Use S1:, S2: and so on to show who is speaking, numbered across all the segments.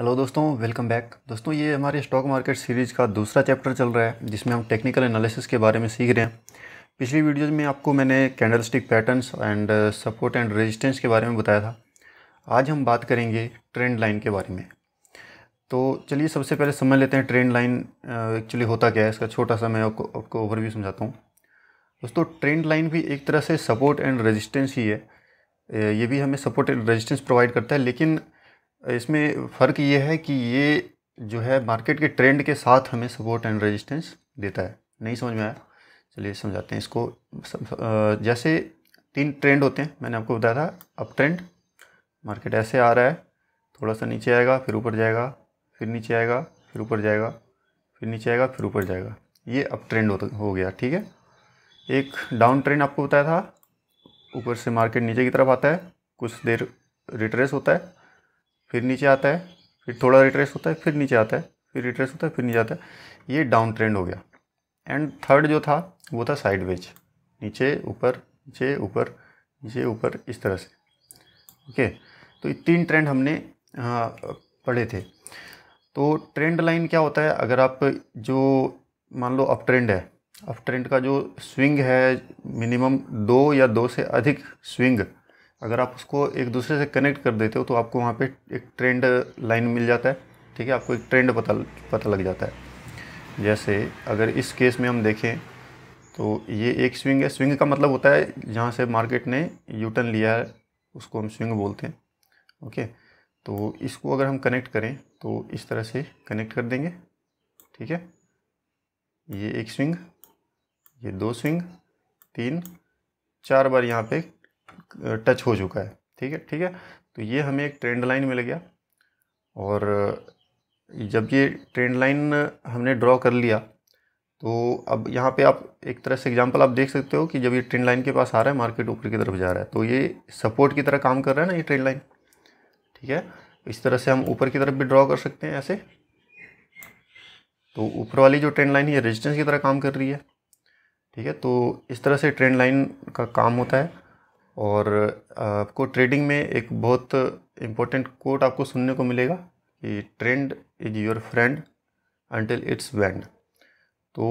S1: hello दोस्तों welcome back दोस्तों ये हमारे स्टॉक मार्केट सीरीज़ का दूसरा चैप्टर चल रहा है जिसमें हम टेक्निकल एनालिसिस के बारे में सीख रहे हैं पिछली वीडियोज़ में आपको मैंने candlestick patterns and support and resistance के बारे में बताया था आज हम बात करेंगे ट्रेंड लाइन के बारे में तो चलिए सबसे पहले समझ लेते हैं ट्रेंड लाइन एक्चुअली होता क्या है इसका छोटा सा मैं आपको आपको ओवरव्यू समझाता हूँ दोस्तों ट्रेंड लाइन भी एक तरह से सपोर्ट एंड रजिस्टेंस ही है ये भी हमें सपोर्ट एंड रजिस्टेंस प्रोवाइड करता है लेकिन इसमें फ़र्क ये है कि ये जो है मार्केट के ट्रेंड के साथ हमें सपोर्ट एंड रेजिस्टेंस देता है नहीं समझ में आया चलिए समझाते हैं इसको जैसे तीन ट्रेंड होते हैं मैंने आपको बताया था अप ट्रेंड मार्केट ऐसे आ रहा है थोड़ा सा नीचे आएगा फिर ऊपर जाएगा फिर नीचे आएगा फिर ऊपर जाएगा फिर नीचे आएगा फिर ऊपर जाएगा ये अप ट्रेंड हो गया ठीक है एक डाउन ट्रेंड आपको बताया था ऊपर से मार्केट नीचे की तरफ आता है कुछ देर रिट्रेस होता है फिर नीचे आता है फिर थोड़ा रिट्रेस होता है फिर नीचे आता है फिर रिट्रेस होता है फिर नीचे आता है ये डाउन ट्रेंड हो गया एंड थर्ड जो था वो था साइड नीचे ऊपर नीचे ऊपर नीचे ऊपर इस तरह से ओके तो ये तीन ट्रेंड हमने हाँ, पढ़े थे तो ट्रेंड लाइन क्या होता है अगर आप जो मान लो अप ट्रेंड है अप ट्रेंड का जो स्विंग है मिनिमम दो या दो से अधिक स्विंग अगर आप उसको एक दूसरे से कनेक्ट कर देते हो तो आपको वहाँ पे एक ट्रेंड लाइन मिल जाता है ठीक है आपको एक ट्रेंड पता पता लग जाता है जैसे अगर इस केस में हम देखें तो ये एक स्विंग है स्विंग का मतलब होता है जहाँ से मार्केट ने यूटर्न लिया है उसको हम स्विंग बोलते हैं ओके तो इसको अगर हम कनेक्ट करें तो इस तरह से कनेक्ट कर देंगे ठीक है ये एक स्विंग ये दो स्विंग तीन चार बार यहाँ पे टच हो चुका है ठीक है ठीक है तो ये हमें एक ट्रेंड लाइन मिल गया और जब ये ट्रेंड लाइन हमने ड्रॉ कर लिया तो अब यहाँ पे आप एक तरह से एग्जांपल आप देख सकते हो कि जब ये ट्रेंड लाइन के पास आ रहा है मार्केट ऊपर की तरफ जा रहा है तो ये सपोर्ट की तरह काम कर रहा है ना ये ट्रेंड लाइन ठीक है इस तरह से हम ऊपर की तरफ भी ड्रॉ कर सकते हैं ऐसे तो ऊपर वाली जो ट्रेंड लाइन है ये रेजिस्टेंस की तरह काम कर रही है ठीक है तो इस तरह से ट्रेंड लाइन का काम होता है और आपको ट्रेडिंग में एक बहुत इम्पोर्टेंट कोट आपको सुनने को मिलेगा कि trend is your friend until it's bend तो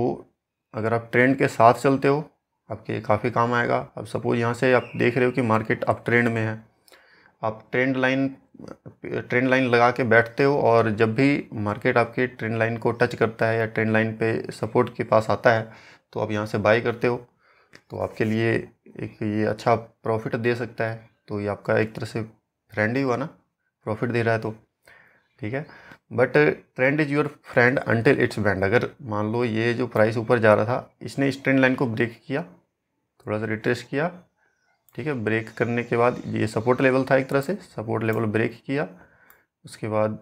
S1: अगर आप ट्रेंड के साथ चलते हो आपके काफ़ी काम आएगा अब सपोज़ यहाँ से आप देख रहे हो कि मार्केट अब ट्रेंड में है आप ट्रेंड लाइन ट्रेंड लाइन लगा के बैठते हो और जब भी मार्केट आपके ट्रेंड लाइन को टच करता है या ट्रेंड लाइन पे सपोर्ट के पास आता है तो आप यहाँ से बाई करते हो तो आपके लिए एक ये अच्छा प्रॉफिट दे सकता है तो ये आपका एक तरह से फ्रेंड ही हुआ ना प्रॉफिट दे रहा है तो ठीक है but trend is your friend until it's bend अगर मान लो ये जो प्राइस ऊपर जा रहा था इसने इस ट्रेंड लाइन को ब्रेक किया थोड़ा सा रिट्रेस किया ठीक है ब्रेक करने के बाद ये सपोर्ट लेवल था एक तरह से सपोर्ट लेवल ब्रेक किया उसके बाद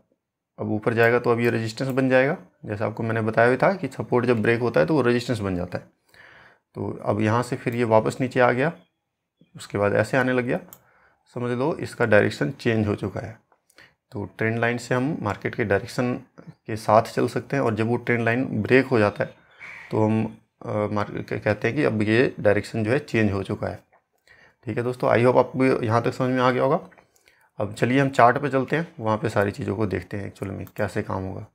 S1: अब ऊपर जाएगा तो अब ये रेजिस्टेंस बन जाएगा जैसा आपको मैंने बताया हुआ था कि सपोर्ट जब ब्रेक होता है तो वो रेजिस्टेंस बन जाता है तो अब यहाँ से फिर ये वापस नीचे आ गया उसके बाद ऐसे आने लग गया समझ लो इसका डायरेक्शन चेंज हो चुका है तो ट्रेंड लाइन से हम मार्केट के डायरेक्शन के साथ चल सकते हैं और जब वो ट्रेंड लाइन ब्रेक हो जाता है तो हम मार्केट कहते हैं कि अब ये डायरेक्शन जो है चेंज हो चुका है ठीक है दोस्तों आई होप आपको यहाँ तक समझ में आ गया होगा अब चलिए हम चार्ट पे चलते हैं वहाँ पे सारी चीज़ों को देखते हैं एक्चुअल में कैसे काम होगा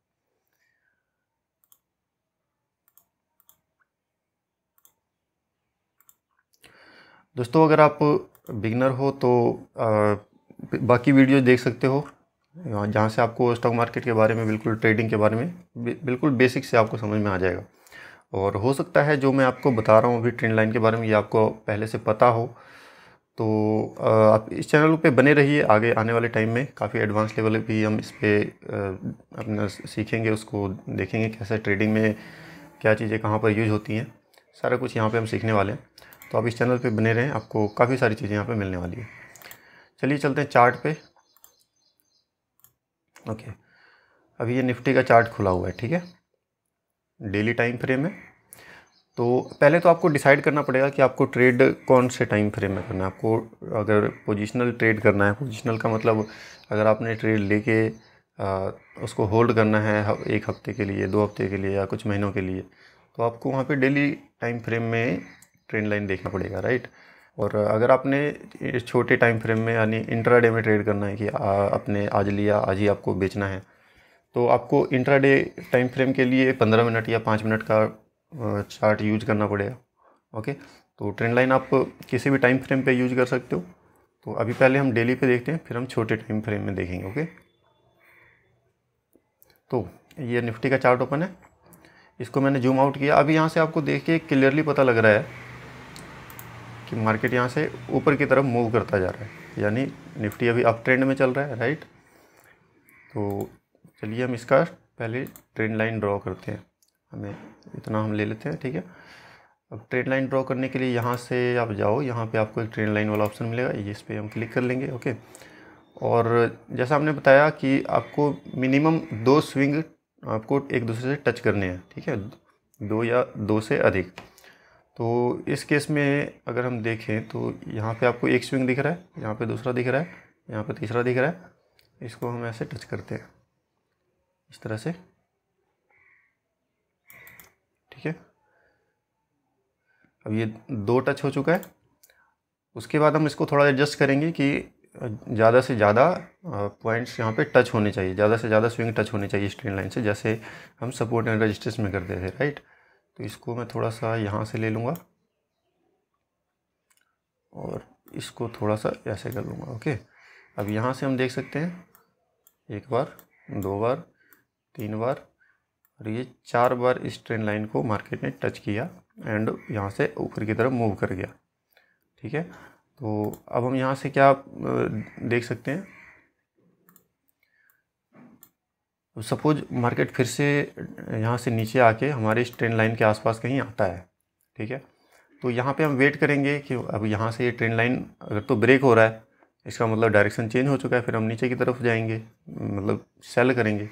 S1: दोस्तों अगर आप बिगनर हो तो आ, बाकी वीडियो देख सकते हो जहाँ से आपको स्टॉक मार्केट के बारे में बिल्कुल ट्रेडिंग के बारे में बिल्कुल बेसिक से आपको समझ में आ जाएगा और हो सकता है जो मैं आपको बता रहा हूँ अभी ट्रेंड लाइन के बारे में ये आपको पहले से पता हो तो आप इस चैनल पे बने रहिए आगे आने वाले टाइम में काफ़ी एडवांस लेवल भी हम इस पर अपना सीखेंगे उसको देखेंगे कैसे ट्रेडिंग में क्या चीज़ें कहाँ पर यूज होती हैं सारा कुछ यहाँ पे हम सीखने वाले हैं तो आप इस चैनल पे बने रहें आपको काफ़ी सारी चीज़ें यहाँ पे मिलने वाली है चलिए चलते हैं चार्ट पे ओके अभी ये निफ्टी का चार्ट खुला हुआ है ठीक है डेली टाइम फ्रेम है तो पहले तो आपको डिसाइड करना पड़ेगा कि आपको ट्रेड कौन से टाइम फ्रेम में करना है आपको अगर पोजिशनल ट्रेड करना है पोजिशनल का मतलब अगर आपने ट्रेड लेके उसको होल्ड करना है एक हफ्ते के लिए दो हफ्ते के लिए या कुछ महीनों के लिए तो आपको वहाँ पे डेली टाइम फ्रेम में ट्रेंड लाइन देखना पड़ेगा राइट और अगर आपने इस छोटे टाइम फ्रेम में यानी इंट्राडे में ट्रेड करना है कि आपने आज लिया आज ही आपको बेचना है तो आपको इंट्राडे टाइम फ्रेम के लिए पंद्रह मिनट या पाँच मिनट का चार्ट यूज करना पड़ेगा ओके तो ट्रेंड लाइन आप किसी भी टाइम फ्रेम पे यूज कर सकते हो तो अभी पहले हम डेली पे देखते हैं फिर हम छोटे टाइम फ्रेम में देखेंगे ओके तो ये निफ्टी का चार्ट ओपन है इसको मैंने जूम आउट किया अभी यहाँ से आपको देख के क्लियरली पता लग रहा है कि मार्केट यहाँ से ऊपर की तरफ मूव करता जा रहा है यानी निफ्टी अभी अप ट्रेंड में चल रहा है राइट तो चलिए हम इसका पहले ट्रेंड लाइन ड्रॉ करते हैं हमें इतना हम ले लेते हैं ठीक है अब ट्रेंड लाइन ड्रॉ करने के लिए यहाँ से आप जाओ यहाँ पे आपको एक ट्रेंड लाइन वाला ऑप्शन मिलेगा इस पर हम क्लिक कर लेंगे ओके और जैसा हमने बताया कि आपको मिनिमम दो स्विंग आपको एक दूसरे से टच करने हैं ठीक है दो या दो से अधिक तो इस केस में अगर हम देखें तो यहाँ पे आपको एक स्विंग दिख रहा है यहाँ पे दूसरा दिख रहा है यहाँ पे तीसरा दिख रहा है इसको हम ऐसे टच करते हैं इस तरह से ठीक है अब ये दो टच हो चुका है उसके बाद हम इसको थोड़ा एडजस्ट करेंगे कि ज़्यादा से ज़्यादा पॉइंट्स यहाँ पे टच होने चाहिए ज़्यादा से ज़्यादा स्विंग टच होने चाहिए स्ट्रेन लाइन से जैसे हम सपोर्ट एंड रजिस्ट्रेस में करते थे राइट तो इसको मैं थोड़ा सा यहाँ से ले लूँगा और इसको थोड़ा सा ऐसे कर लूँगा ओके अब यहाँ से हम देख सकते हैं एक बार दो बार तीन बार और ये चार बार इस ट्रेन लाइन को मार्केट ने टच किया एंड यहाँ से ऊपर की तरफ मूव कर गया ठीक है तो अब हम यहाँ से क्या देख सकते हैं सपोज़ मार्केट फिर से यहाँ से नीचे आके हमारे इस ट्रेंड लाइन के आसपास कहीं आता है ठीक है तो यहाँ पे हम वेट करेंगे कि अब यहाँ से ये ट्रेंड लाइन अगर तो ब्रेक हो रहा है इसका मतलब डायरेक्शन चेंज हो चुका है फिर हम नीचे की तरफ जाएंगे मतलब सेल करेंगे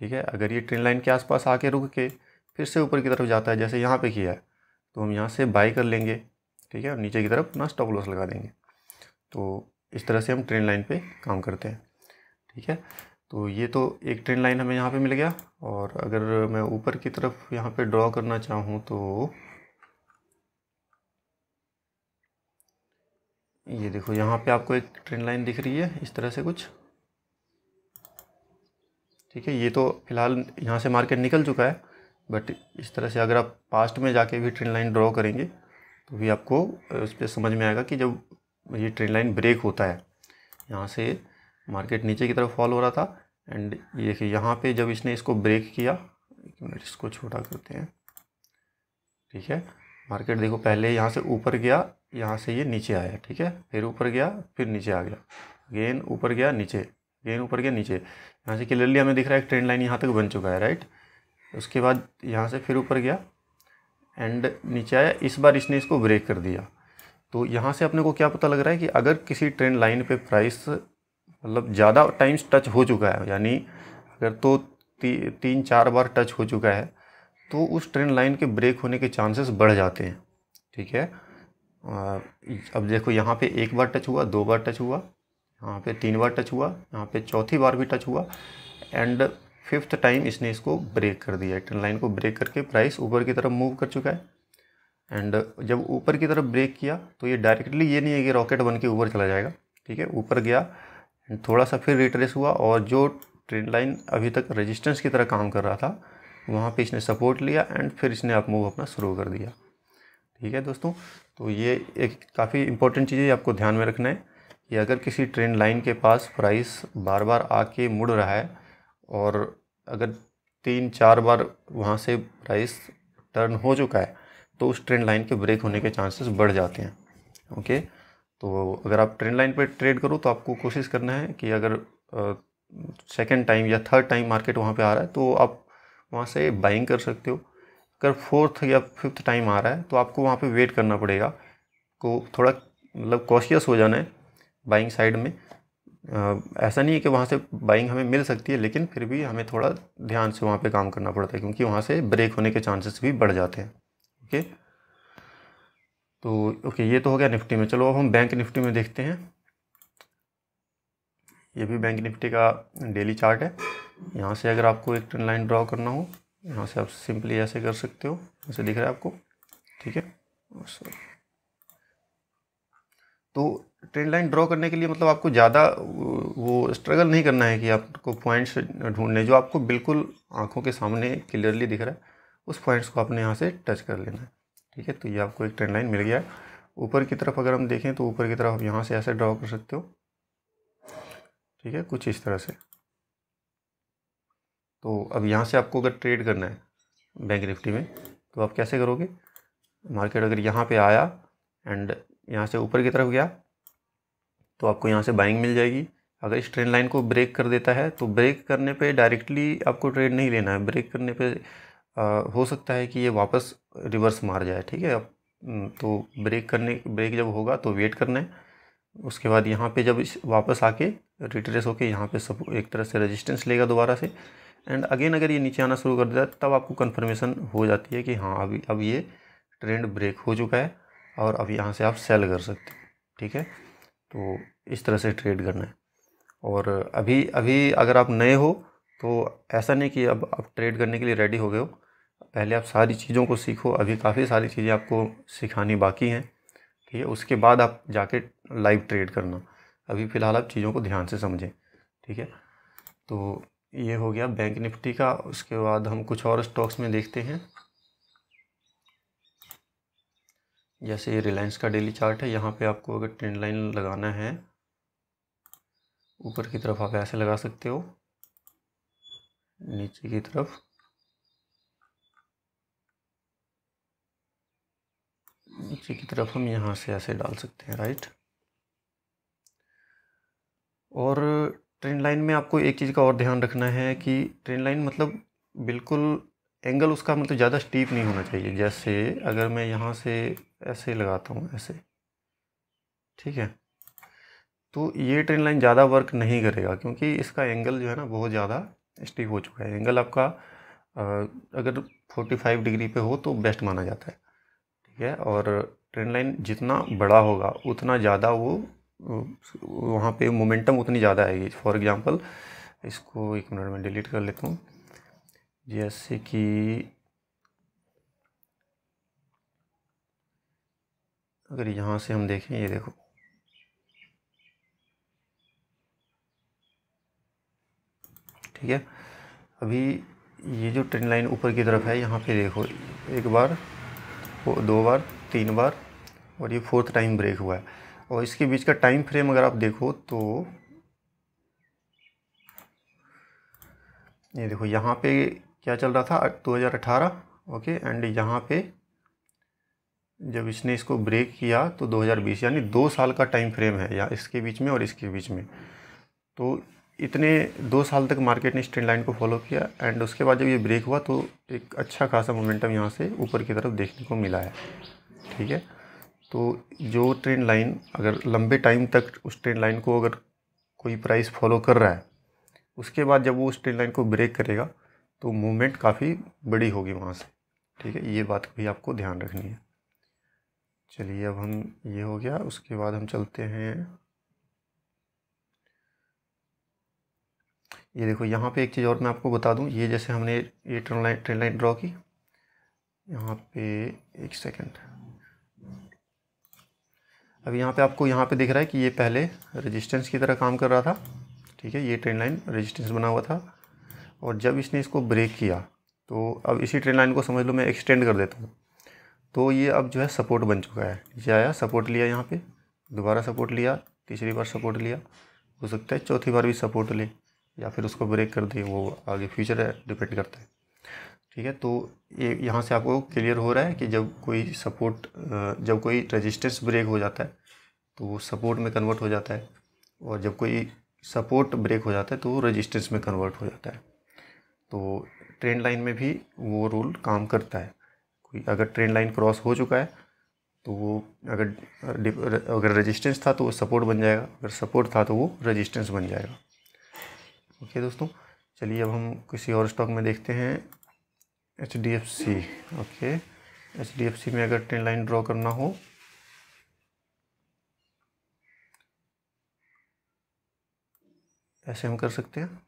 S1: ठीक है अगर ये ट्रेंड लाइन के आसपास आके रुक के फिर से ऊपर की तरफ जाता है जैसे यहाँ पर किया है तो हम यहाँ से बाई कर लेंगे ठीक है और नीचे की तरफ अपना स्टॉप लॉस लगा देंगे तो इस तरह से हम ट्रेंड लाइन पर काम करते हैं ठीक है तो ये तो एक ट्रेन लाइन हमें यहाँ पे मिल गया और अगर मैं ऊपर की तरफ यहाँ पे ड्रॉ करना चाहूँ तो ये देखो यहाँ पे आपको एक ट्रेन लाइन दिख रही है इस तरह से कुछ ठीक है ये तो फिलहाल यहाँ से मार्केट निकल चुका है बट इस तरह से अगर आप पास्ट में जाके भी ट्रेन लाइन ड्रॉ करेंगे तो भी आपको उस पर समझ में आएगा कि जब ये ट्रेन लाइन ब्रेक होता है यहाँ से मार्केट नीचे की तरफ फॉल हो रहा था एंड ये देखिए यहाँ पे जब इसने इसको ब्रेक किया एक मिनट इसको छोटा करते हैं ठीक है मार्केट देखो पहले यहाँ से ऊपर गया यहाँ से ये नीचे आया ठीक है फिर ऊपर गया फिर नीचे आ गया गेन ऊपर गया नीचे गेन ऊपर गया नीचे यहाँ से क्लियरली हमें दिख रहा है एक ट्रेंड लाइन यहाँ तक बन चुका है राइट उसके बाद यहाँ से फिर ऊपर गया एंड नीचे आया इस बार इसने इसको ब्रेक कर दिया तो यहाँ से अपने को क्या पता लग रहा है कि अगर किसी ट्रेंड लाइन पे प्राइस मतलब ज़्यादा टाइम्स टच हो चुका है यानी अगर तो ती, तीन चार बार टच हो चुका है तो उस ट्रेन लाइन के ब्रेक होने के चांसेस बढ़ जाते हैं ठीक है अब देखो यहाँ पे एक बार टच हुआ दो बार टच हुआ यहाँ पे तीन बार टच हुआ यहाँ पे चौथी बार भी टच हुआ एंड फिफ्थ टाइम इसने इसको ब्रेक कर दिया ट्रेन लाइन को ब्रेक करके प्राइस ऊपर की तरफ मूव कर चुका है एंड जब ऊपर की तरफ ब्रेक किया तो ये डायरेक्टली ये नहीं है कि रॉकेट बन के ऊपर चला जाएगा ठीक है ऊपर गया थोड़ा सा फिर रिट्रेस हुआ और जो ट्रेन लाइन अभी तक रेजिस्टेंस की तरह काम कर रहा था वहाँ पे इसने सपोर्ट लिया एंड फिर इसने अप मूव अपना शुरू कर दिया ठीक है दोस्तों तो ये एक काफ़ी इंपॉर्टेंट चीज़ है आपको ध्यान में रखना है कि अगर किसी ट्रेंड लाइन के पास प्राइस बार बार आके मुड़ रहा है और अगर तीन चार बार वहाँ से प्राइस टर्न हो चुका है तो उस ट्रेंड लाइन के ब्रेक होने के चांसेस बढ़ जाते हैं ओके तो अगर आप ट्रेंड लाइन पर ट्रेड करो तो आपको कोशिश करना है कि अगर सेकेंड टाइम या थर्ड टाइम मार्केट वहाँ पर आ रहा है तो आप वहाँ से बाइंग कर सकते हो अगर फोर्थ या फिफ्थ टाइम आ रहा है तो आपको वहाँ पे वेट करना पड़ेगा को थोड़ा मतलब कॉशियस हो जाना है बाइंग साइड में आ, ऐसा नहीं है कि वहाँ से बाइंग हमें मिल सकती है लेकिन फिर भी हमें थोड़ा ध्यान से वहाँ पे काम करना पड़ता है क्योंकि वहाँ से ब्रेक होने के चांसेस भी बढ़ जाते हैं ओके तो ओके ये तो हो गया निफ्टी में चलो अब हम बैंक निफ्टी में देखते हैं ये भी बैंक निफ्टी का डेली चार्ट है यहाँ से अगर आपको एक ट्रेंड लाइन ड्रॉ करना हो यहाँ से आप सिंपली ऐसे कर सकते हो ऐसे दिख रहा है आपको ठीक है तो ट्रेंड लाइन ड्रॉ करने के लिए मतलब आपको ज़्यादा वो स्ट्रगल नहीं करना है कि आपको पॉइंट्स ढूंढने जो आपको बिल्कुल आंखों के सामने क्लियरली दिख रहा है उस पॉइंट्स को आपने यहाँ से टच कर लेना है ठीक है तो ये आपको एक ट्रेंड लाइन मिल गया है ऊपर की तरफ अगर हम देखें तो ऊपर की तरफ आप यहाँ से ऐसे ड्रॉ कर सकते हो ठीक है कुछ इस तरह से तो अब यहाँ से आपको अगर ट्रेड करना है बैंक निफ्टी में तो आप कैसे करोगे मार्केट अगर यहाँ पे आया एंड यहाँ से ऊपर की तरफ गया तो आपको यहाँ से बाइंग मिल जाएगी अगर इस ट्रेंड लाइन को ब्रेक कर देता है तो ब्रेक करने पे डायरेक्टली आपको ट्रेड नहीं लेना है ब्रेक करने पे आ, हो सकता है कि ये वापस रिवर्स मार जाए ठीक है अब हम्म, तो ब्रेक करने ब्रेक जब होगा तो वेट करना है उसके बाद यहाँ पे जब वापस आके रिट्रेस होके यहाँ पे सब एक तरह से रेजिस्टेंस लेगा दोबारा से एंड अगेन अगर ये नीचे आना शुरू कर देता है तब आपको कन्फर्मेशन हो जाती है कि हाँ अभी अब ये ट्रेंड ब्रेक हो चुका है और अब यहाँ से आप सेल कर सकते हो ठीक है तो इस तरह से ट्रेड करना है और अभी अभी अगर आप नए हो तो ऐसा नहीं कि अब आप ट्रेड करने के लिए रेडी हो गए हो पहले आप सारी चीज़ों को सीखो अभी काफ़ी सारी चीज़ें आपको सिखानी बाकी हैं ठीक है उसके बाद आप जाके लाइव ट्रेड करना अभी फ़िलहाल आप चीज़ों को ध्यान से समझें ठीक है तो ये हो गया बैंक निफ्टी का उसके बाद हम कुछ और स्टॉक्स में देखते हैं जैसे ये रिलायंस का डेली चार्ट है यहाँ पे आपको अगर ट्रेंड लाइन लगाना है ऊपर की तरफ आप ऐसे लगा सकते हो नीचे की तरफ नीचे की तरफ हम यहाँ से ऐसे डाल सकते हैं राइट और ट्रेन लाइन में आपको एक चीज़ का और ध्यान रखना है कि ट्रेन लाइन मतलब बिल्कुल एंगल उसका मतलब ज़्यादा स्टीप नहीं होना चाहिए जैसे अगर मैं यहाँ से ऐसे लगाता हूँ ऐसे ठीक है तो ये ट्रेन लाइन ज़्यादा वर्क नहीं करेगा क्योंकि इसका एंगल जो है ना बहुत ज़्यादा स्टीप हो चुका है एंगल आपका अगर 45 डिग्री पे हो तो बेस्ट माना जाता है है और ट्रेन लाइन जितना बड़ा होगा उतना ज़्यादा वो वहाँ पे मोमेंटम उतनी ज़्यादा आएगी फॉर एग्जांपल इसको एक मिनट में डिलीट कर लेता हूँ जैसे कि अगर यहाँ से हम देखें ये देखो ठीक है अभी ये जो ट्रेन लाइन ऊपर की तरफ है यहाँ पे देखो एक बार दो बार तीन बार और ये फोर्थ टाइम ब्रेक हुआ है और इसके बीच का टाइम फ्रेम अगर आप देखो तो ये देखो यहाँ पे क्या चल रहा था 2018 ओके एंड यहाँ पे जब इसने इसको ब्रेक किया तो 2020 यानी दो साल का टाइम फ्रेम है या इसके बीच में और इसके बीच में तो इतने दो साल तक मार्केट ने स्ट्रेंड लाइन को फॉलो किया एंड उसके बाद जब ये ब्रेक हुआ तो एक अच्छा खासा मोमेंटम यहाँ से ऊपर की तरफ देखने को मिला है ठीक है तो जो ट्रेंड लाइन अगर लंबे टाइम तक उस ट्रेंड लाइन को अगर कोई प्राइस फॉलो कर रहा है उसके बाद जब वो उस ट्रेंड लाइन को ब्रेक करेगा तो मूवमेंट काफ़ी बड़ी होगी वहाँ से ठीक है ये बात भी आपको ध्यान रखनी है चलिए अब हम ये हो गया उसके बाद हम चलते हैं ये देखो यहाँ पे एक चीज़ और मैं आपको बता दूँ ये जैसे हमने ये trend line trend line draw की यहाँ पे एक सेकेंड अब यहाँ पे आपको यहाँ पे दिख रहा है कि ये पहले रेजिस्टेंस की तरह काम कर रहा था ठीक है ये ट्रेन लाइन रेजिस्टेंस बना हुआ था और जब इसने इसको ब्रेक किया तो अब इसी ट्रेन लाइन को समझ लो मैं एक्सटेंड कर देता हूँ तो ये अब जो है सपोर्ट बन चुका है नीचे आया सपोर्ट लिया यहाँ पे दोबारा सपोर्ट लिया तीसरी बार सपोर्ट लिया हो सकता है चौथी बार भी सपोर्ट ले या फिर उसको ब्रेक कर दिए वो आगे फ्यूचर है डिपेंड करता है ठीक है तो ये यहाँ से आपको क्लियर हो रहा है कि जब कोई सपोर्ट जब कोई रजिस्टेंस ब्रेक हो जाता है तो वो सपोर्ट में कन्वर्ट हो जाता है और जब कोई सपोर्ट ब्रेक हो जाता है तो वो रजिस्टेंस में कन्वर्ट हो जाता है तो ट्रेंड लाइन में भी वो रोल काम करता है कोई अगर ट्रेंड लाइन क्रॉस हो चुका है तो वो अगर अगर रजिस्टेंस था तो वो सपोर्ट बन जाएगा अगर सपोर्ट था तो वो रजिस्टेंस बन जाएगा ओके दोस्तों चलिए अब हम किसी और स्टॉक में देखते हैं H D F C okay H D F C में अगर ट्रेन लाइन ड्रॉ करना हो ऐसे हम कर सकते हैं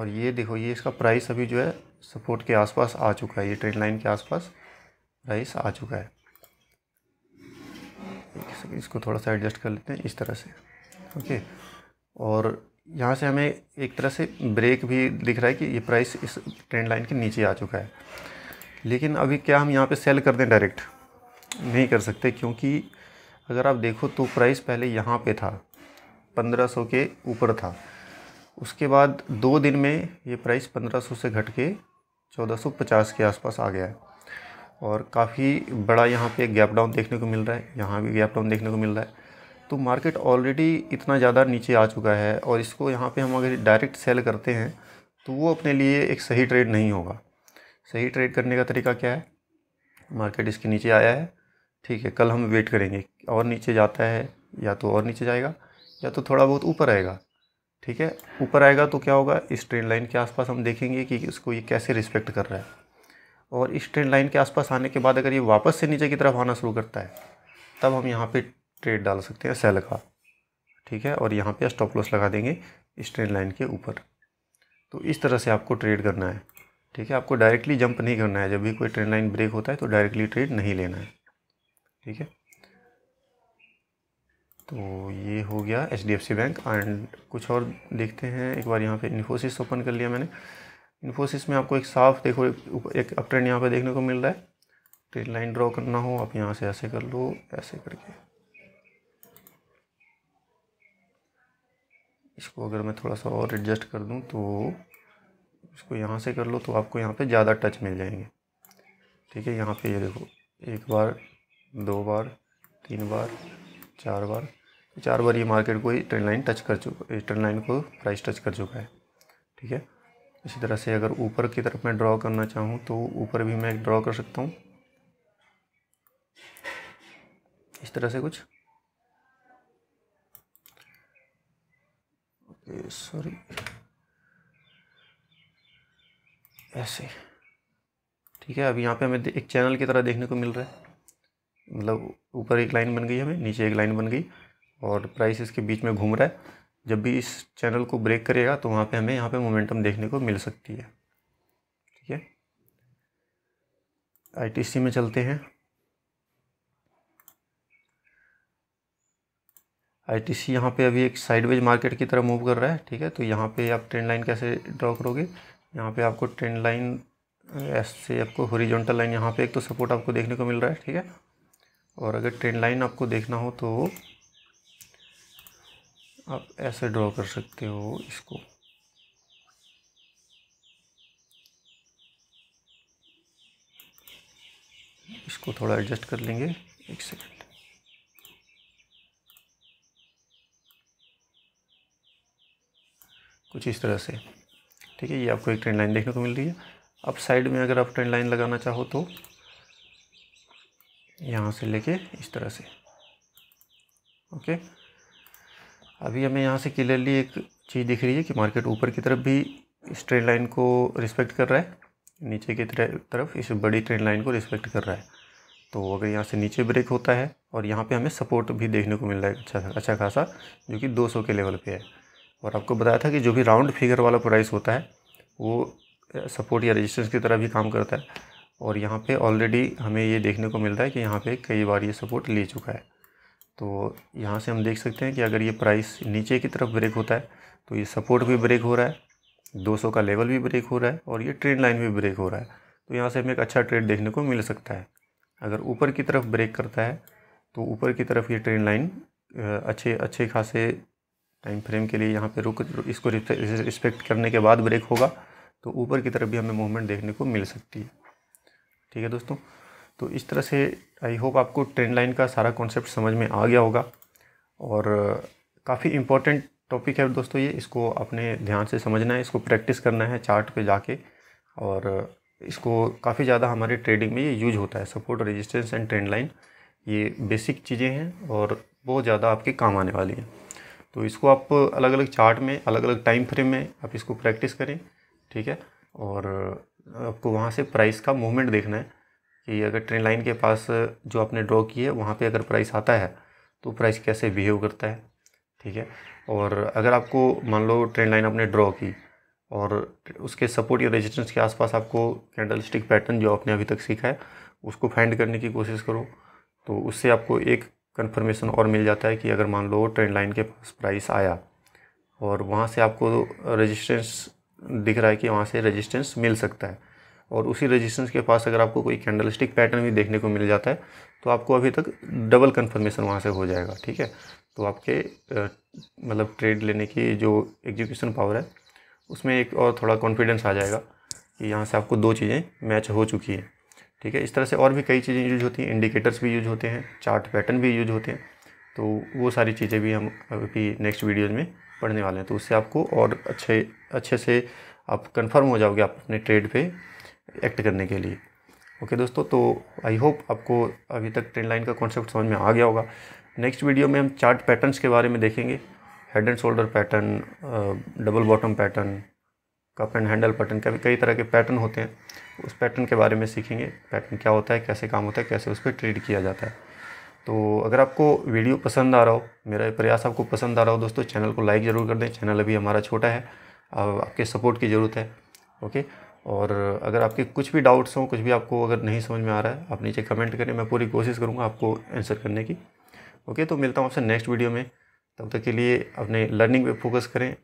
S1: और ये देखो ये इसका प्राइस अभी जो है सपोर्ट के आसपास आ चुका है ये ट्रेन लाइन के आसपास प्राइस आ चुका है इसको थोड़ा सा एडजस्ट कर लेते हैं इस तरह से ओके और यहाँ से हमें एक तरह से ब्रेक भी दिख रहा है कि ये प्राइस इस ट्रेंड लाइन के नीचे आ चुका है लेकिन अभी क्या हम यहाँ पे सेल कर दें डायरेक्ट नहीं कर सकते क्योंकि अगर आप देखो तो प्राइस पहले यहाँ पे था 1500 के ऊपर था उसके बाद दो दिन में ये प्राइस 1500 से घट के 1450 के आसपास आ गया है और काफ़ी बड़ा यहाँ पे गैप डाउन देखने को मिल रहा है यहाँ भी गैप डाउन देखने को मिल रहा है तो मार्केट ऑलरेडी इतना ज़्यादा नीचे आ चुका है और इसको यहाँ पे हम अगर डायरेक्ट सेल करते हैं तो वो अपने लिए एक सही ट्रेड नहीं होगा सही ट्रेड करने का तरीका क्या है मार्केट इसके नीचे आया है ठीक है कल हम वेट करेंगे और नीचे जाता है या तो और नीचे जाएगा या तो थोड़ा बहुत ऊपर आएगा ठीक है ऊपर आएगा तो क्या होगा इस ट्रेंड लाइन के आसपास हम देखेंगे कि इसको ये कैसे रिस्पेक्ट कर रहा है और इस ट्रेंड लाइन के आसपास आने के बाद अगर ये वापस से नीचे की तरफ आना शुरू करता है तब हम यहाँ पे ट्रेड डाल सकते हैं सेल का ठीक है और यहाँ पे स्टॉप लॉस लगा देंगे इस ट्रेन लाइन के ऊपर तो इस तरह से आपको ट्रेड करना है ठीक है आपको डायरेक्टली जंप नहीं करना है जब भी कोई ट्रेन लाइन ब्रेक होता है तो डायरेक्टली ट्रेड नहीं लेना है ठीक है तो ये हो गया H D F C bank and कुछ और देखते हैं एक बार यहाँ पे इन्फोसिस ओपन कर लिया मैंने इन्फोसिस में आपको एक साफ देखो एक अप ट्रेंड यहाँ पर देखने को मिल रहा है ट्रेन लाइन ड्रॉ करना हो आप यहाँ से ऐसे कर लो ऐसे करके इसको अगर मैं थोड़ा सा और एडजस्ट कर दूँ तो इसको यहाँ से कर लो तो आपको यहाँ पे ज़्यादा टच मिल जाएंगे ठीक है यहाँ पे ये देखो एक बार दो बार तीन बार चार बार चार बार ये मार्केट को ट्रेंड लाइन टच कर चुका ट्रेंड लाइन को प्राइस टच कर चुका है ठीक है इसी तरह से अगर ऊपर की तरफ मैं ड्रॉ करना चाहूँ तो ऊपर भी मैं ड्रॉ कर सकता हूँ इस तरह से कुछ सॉरी ऐसे ठीक है अब यहाँ पे हमें एक चैनल की तरह देखने को मिल रहा है मतलब ऊपर एक लाइन बन गई हमें नीचे एक लाइन बन गई और प्राइस इसके बीच में घूम रहा है जब भी इस चैनल को ब्रेक करेगा तो वहाँ पे हमें यहाँ पे मोमेंटम देखने को मिल सकती है ठीक है आईटीसी में चलते हैं आईटीसी यहाँ पर अभी एक साइडवेज मार्केट की तरह मूव कर रहा है ठीक है तो यहाँ पे आप ट्रेंड लाइन कैसे ड्रॉ करोगे यहाँ पे आपको ट्रेंड लाइन ऐसे आपको हॉरिजॉन्टल लाइन यहाँ पे एक तो सपोर्ट आपको देखने को मिल रहा है ठीक है और अगर ट्रेंड लाइन आपको देखना हो तो आप ऐसे ड्रॉ कर सकते हो इसको इसको थोड़ा एडजस्ट कर लेंगे एक सेकेंड कुछ इस तरह से ठीक है ये आपको एक ट्रेंड लाइन देखने को मिल रही है अब साइड में अगर आप ट्रेंड लाइन लगाना चाहो तो यहाँ से लेके इस तरह से ओके अभी हमें यहाँ से क्लियरली एक चीज़ दिख रही है कि मार्केट ऊपर की तरफ भी इस ट्रेंड लाइन को रिस्पेक्ट कर रहा है नीचे की तरफ इस बड़ी ट्रेंड लाइन को रिस्पेक्ट कर रहा है तो अगर यहाँ से नीचे ब्रेक होता है और यहाँ पे हमें सपोर्ट भी देखने को मिल रहा है अच्छा अच्छा खासा जो कि 200 के लेवल पे है और आपको बताया था कि जो भी राउंड फिगर वाला प्राइस होता है वो सपोर्ट या रेजिस्टेंस की तरह भी काम करता है और यहाँ पे ऑलरेडी हमें ये देखने को मिलता है कि यहाँ पे कई बार ये सपोर्ट ले चुका है तो यहाँ से हम देख सकते हैं कि अगर ये प्राइस नीचे की तरफ ब्रेक होता है तो ये सपोर्ट भी ब्रेक हो रहा है 200 का लेवल भी ब्रेक हो रहा है और ये ट्रेंड लाइन भी ब्रेक हो रहा है तो यहाँ से हमें एक अच्छा ट्रेड देखने को मिल सकता है अगर ऊपर की तरफ ब्रेक करता है तो ऊपर की तरफ ये ट्रेंड लाइन अच्छे अच्छे खासे टाइम फ्रेम के लिए यहाँ पे रुक इसको रिस्पेक्ट करने के बाद ब्रेक होगा तो ऊपर की तरफ भी हमें मूवमेंट देखने को मिल सकती है ठीक है दोस्तों तो इस तरह से आई होप आपको ट्रेंड लाइन का सारा कॉन्सेप्ट समझ में आ गया होगा और काफ़ी इम्पोर्टेंट टॉपिक है दोस्तों ये इसको अपने ध्यान से समझना है इसको प्रैक्टिस करना है चार्ट पे जाके और इसको काफ़ी ज़्यादा हमारे ट्रेडिंग में ये यूज होता है support resistance and trend line ये बेसिक चीज़ें हैं और बहुत ज़्यादा आपके काम आने वाली हैं तो इसको आप अलग अलग चार्ट में अलग अलग टाइम फ्रेम में आप इसको प्रैक्टिस करें ठीक है और आपको वहाँ से प्राइस का मूवमेंट देखना है कि अगर ट्रेन लाइन के पास जो आपने ड्रॉ की है वहाँ पे अगर प्राइस आता है तो प्राइस कैसे बिहेव करता है ठीक है और अगर आपको मान लो ट्रेन लाइन आपने ड्रॉ की और उसके सपोर्ट या रेजिस्टेंस के आसपास आपको कैंडल स्टिक पैटर्न जो आपने अभी तक सीखा है उसको फाइंड करने की कोशिश करो तो उससे आपको एक कन्फर्मेशन और मिल जाता है कि अगर मान लो ट्रेंड लाइन के पास प्राइस आया और वहाँ से आपको रेजिस्टेंस दिख रहा है कि वहाँ से रेजिस्टेंस मिल सकता है और उसी रेजिस्टेंस के पास अगर आपको कोई कैंडलस्टिक पैटर्न भी देखने को मिल जाता है तो आपको अभी तक डबल कन्फर्मेशन वहाँ से हो जाएगा ठीक है तो आपके मतलब ट्रेड लेने की जो एग्जीक्यूशन पावर है उसमें एक और थोड़ा कॉन्फिडेंस आ जाएगा कि यहाँ से आपको दो चीज़ें मैच हो चुकी हैं ठीक है इस तरह से और भी कई चीज़ें यूज होती हैं इंडिकेटर्स भी यूज होते हैं चार्ट पैटर्न भी यूज होते हैं तो वो सारी चीज़ें भी हम अभी नेक्स्ट वीडियोज़ में पढ़ने वाले हैं तो उससे आपको और अच्छे अच्छे से आप कन्फर्म हो जाओगे आप अपने ट्रेड पर एक्ट करने के लिए ओके okay, दोस्तों तो आई होप आपको अभी तक ट्रेंड लाइन का कॉन्सेप्ट समझ में आ गया होगा नेक्स्ट वीडियो में हम चार्ट पैटर्न्स के बारे में देखेंगे head and shoulder pattern double bottom pattern cup and handle pattern का कई तरह के पैटर्न होते हैं उस पैटर्न के बारे में सीखेंगे पैटर्न क्या होता है कैसे काम होता है कैसे उस पर ट्रीट किया जाता है तो अगर आपको वीडियो पसंद आ रहा हो मेरा प्रयास आपको पसंद आ रहा हो दोस्तों चैनल को लाइक ज़रूर कर दें चैनल अभी हमारा छोटा है आपके सपोर्ट की ज़रूरत है ओके और अगर आपके कुछ भी डाउट्स हों कुछ भी आपको अगर नहीं समझ में आ रहा है आप नीचे कमेंट करें मैं पूरी कोशिश करूँगा आपको आंसर करने की ओके तो मिलता हूँ आपसे नेक्स्ट वीडियो में तब तक के लिए अपने लर्निंग पे फोकस करें